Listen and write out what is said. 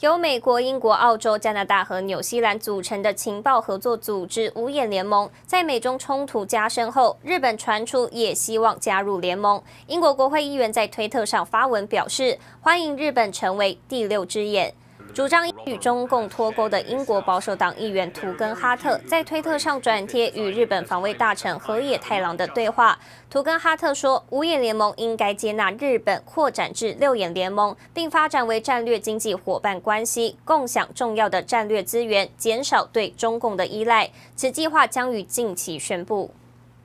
由美国、英国、澳洲、加拿大和纽西兰组成的情报合作组织“五眼联盟”在美中冲突加深后，日本传出也希望加入联盟。英国国会议员在推特上发文表示，欢迎日本成为第六只眼。主张与中共脱钩的英国保守党议员图根哈特在推特上转贴与日本防卫大臣河野太郎的对话。图根哈特说：“五眼联盟应该接纳日本，扩展至六眼联盟，并发展为战略经济伙伴关系，共享重要的战略资源，减少对中共的依赖。此计划将于近期宣布。”